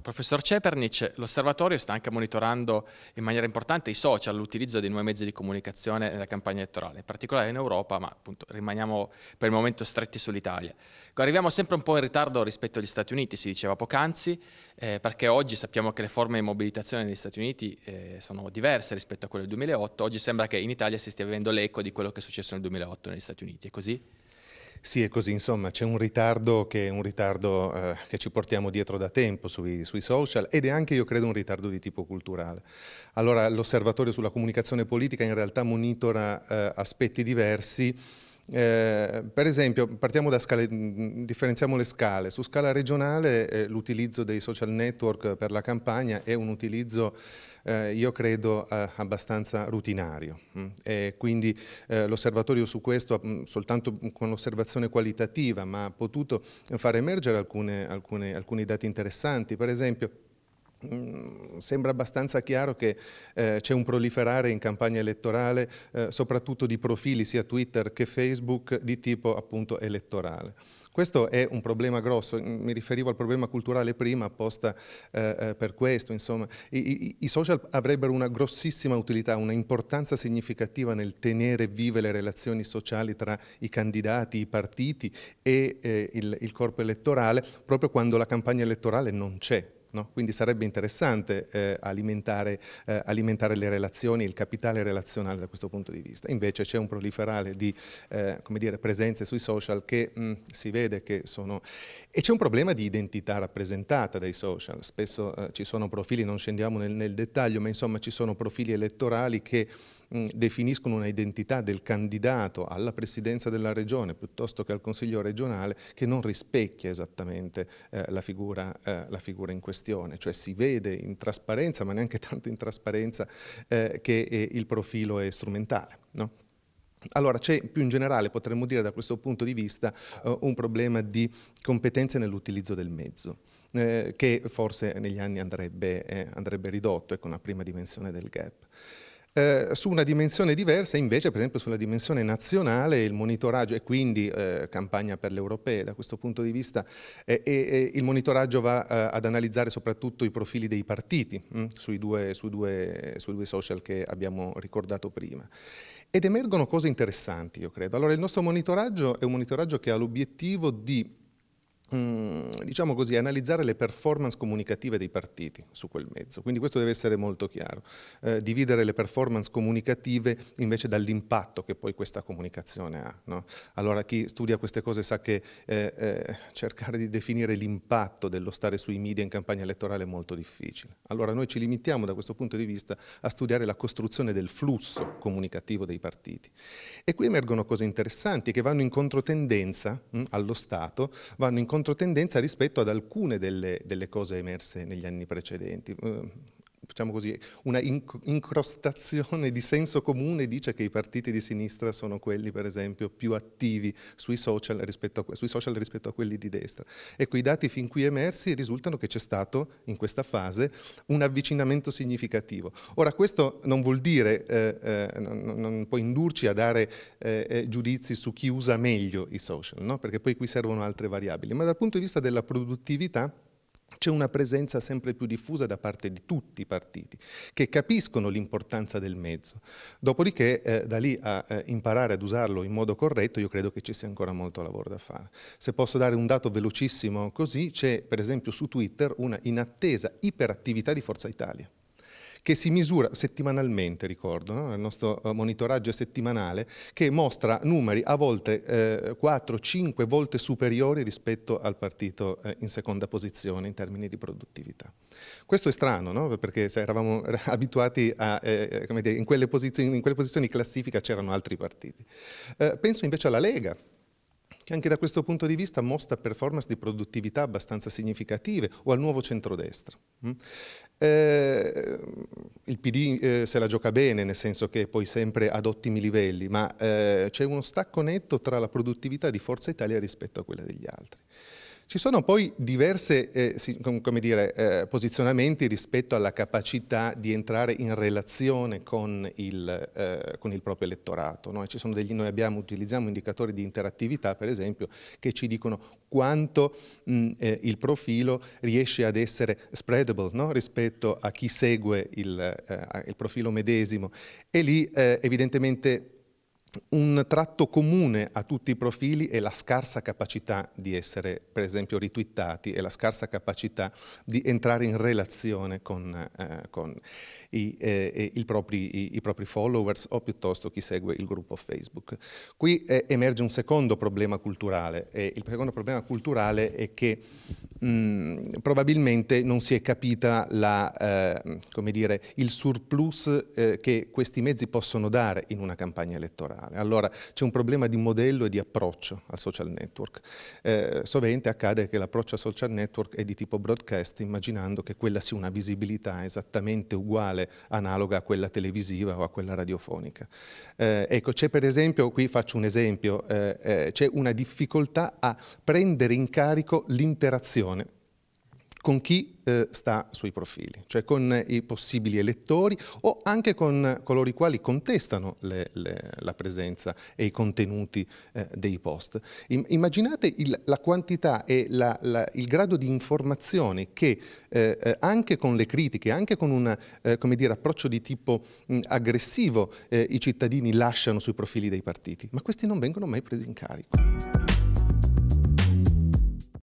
professor Cepernic, l'osservatorio sta anche monitorando in maniera importante i social, l'utilizzo dei nuovi mezzi di comunicazione nella campagna elettorale, in particolare in Europa, ma appunto rimaniamo per il momento stretti sull'Italia. Ecco, arriviamo sempre un po' in ritardo rispetto agli Stati Uniti, si diceva poc'anzi, eh, perché oggi sappiamo che le forme di mobilitazione negli Stati Uniti eh, sono diverse rispetto a quelle del 2008, oggi sembra che in Italia si stia vivendo l'eco di quello che è successo nel 2008 negli Stati Uniti, è così? Sì, è così, insomma c'è un ritardo, che, un ritardo eh, che, ci portiamo dietro da tempo sui, sui, social ed è anche, io credo, un ritardo di tipo culturale. Allora l'osservatorio sulla comunicazione politica in realtà monitora eh, aspetti diversi eh, per esempio, partiamo da scale, differenziamo le scale. Su scala regionale eh, l'utilizzo dei social network per la campagna è un utilizzo eh, io credo eh, abbastanza rutinario mm. e quindi eh, l'osservatorio su questo mm, soltanto con osservazione qualitativa ma ha potuto far emergere alcune, alcune, alcuni dati interessanti per esempio Mm, sembra abbastanza chiaro che eh, c'è un proliferare in campagna elettorale eh, soprattutto di profili sia Twitter che Facebook di tipo appunto elettorale. Questo è un problema grosso, mm, mi riferivo al problema culturale prima apposta eh, eh per questo, insomma. I, i, I, social avrebbero una grossissima utilità, una importanza significativa nel tenere vive le relazioni sociali tra i candidati, i partiti e eh, il, il corpo elettorale, proprio quando la campagna elettorale non c'è, No? Quindi sarebbe interessante eh, alimentare, eh, alimentare, le relazioni, il capitale relazionale da questo punto di vista. Invece c'è un proliferare di eh, dire, presenze sui social che mh, mm, si vede che sono... E c'è un problema di identità rappresentata dai social. Spesso eh, ci sono profili, non scendiamo nel, nel dettaglio, ma insomma ci sono profili elettorali che mh, mm, definiscono un'identità del candidato alla presidenza della regione piuttosto che al consiglio regionale che non rispecchia esattamente eh, la, figura, eh, la, figura, in questione, cioè si vede in trasparenza, ma neanche tanto in trasparenza, eh, che eh, il profilo è strumentale. No? Allora c'è più in generale, potremmo dire da questo punto di vista, uh, un problema di competenze nell'utilizzo del mezzo, eh, che forse negli anni andrebbe, eh, andrebbe ridotto, ecco una prima dimensione del gap. Eh, su una dimensione diversa invece per esempio sulla dimensione nazionale il monitoraggio e quindi eh, campagna per l'europea da questo punto di vista eh, e, il monitoraggio va eh, ad analizzare soprattutto i profili dei partiti mh, mm, sui, due, su due, sui due social che abbiamo ricordato prima ed emergono cose interessanti io credo. Allora il nostro monitoraggio è un monitoraggio che ha l'obiettivo di Mm, diciamo così, analizzare le performance comunicative dei partiti su quel mezzo, quindi questo deve essere molto chiaro, eh, dividere le performance comunicative invece dall'impatto che poi questa comunicazione ha. No? Allora chi studia queste cose sa che eh, eh, cercare di definire l'impatto dello stare sui media in campagna elettorale è molto difficile. Allora noi ci limitiamo da questo punto di vista a studiare la costruzione del flusso comunicativo dei partiti. E qui emergono cose interessanti che vanno in controtendenza mh, mm, allo Stato, vanno in controtendenza controtendenza rispetto ad alcune delle, delle cose emerse negli anni precedenti. Ehm, diciamo così, una incrostazione di senso comune dice che i partiti di sinistra sono quelli per esempio più attivi sui social rispetto a, sui social rispetto a quelli di destra. Ecco, i dati fin qui emersi risultano che c'è stato in questa fase un avvicinamento significativo. Ora questo non vuol dire, eh, eh, non, non, può indurci a dare eh, eh, giudizi su chi usa meglio i social, no? perché poi qui servono altre variabili, ma dal punto di vista della produttività c'è una presenza sempre più diffusa da parte di tutti i partiti, che capiscono l'importanza del mezzo. Dopodiché eh, da lì a eh, imparare ad usarlo in modo corretto io credo che ci sia ancora molto lavoro da fare. Se posso dare un dato velocissimo così, c'è per esempio su Twitter una inattesa iperattività di Forza Italia che si misura settimanalmente, ricordo, no? il nostro eh, monitoraggio è settimanale, che mostra numeri a volte eh, 4-5 volte superiori rispetto al partito eh, in seconda posizione in termini di produttività. Questo è strano, no? perché se eravamo abituati a, eh, eh dire, in, quelle in, quelle posizioni, classifica c'erano altri partiti. Eh, penso invece alla Lega, che anche da questo punto di vista mostra performance di produttività abbastanza significative, o al nuovo centrodestra. Mm? Eh, il PD eh, se la gioca bene, nel senso che è poi sempre ad ottimi livelli, ma eh, c'è uno stacco netto tra la produttività di Forza Italia rispetto a quella degli altri. Ci sono poi diversi eh, eh, posizionamenti rispetto alla capacità di entrare in relazione con il, eh, con il proprio elettorato. No? Degli, noi abbiamo, utilizziamo indicatori di interattività, per esempio, che ci dicono quanto mh, eh, il profilo riesce ad essere spreadable no? rispetto a chi segue il, eh, il profilo medesimo. E lì eh, evidentemente un tratto comune a tutti i profili è la scarsa capacità di essere, per esempio, ritwittati e la scarsa capacità di entrare in relazione con, eh, con i, eh, i, propri, i, i, propri, followers o piuttosto chi segue il gruppo Facebook. Qui eh, emerge un secondo problema culturale e il secondo problema culturale è che probabilmente non si è capita la, eh, dire, il surplus eh, che questi mezzi possono dare in una campagna elettorale. Allora c'è un problema di modello e di approccio al social network. Eh, sovente accade che l'approccio al social network è di tipo broadcast, immaginando che quella sia una visibilità esattamente uguale, analoga a quella televisiva o a quella radiofonica. Eh, ecco, c'è per esempio, qui faccio un esempio, eh, eh, c'è una difficoltà a prendere in carico l'interazione relazione con chi eh, sta sui profili, cioè con i possibili elettori o anche con coloro i quali contestano le, le, la presenza e i contenuti eh, dei post. I, immaginate il, la quantità e la, la, il grado di informazione che eh, eh anche con le critiche, anche con un eh, dire, approccio di tipo mh, mm, aggressivo eh, i cittadini lasciano sui profili dei partiti, ma questi non vengono mai presi in carico.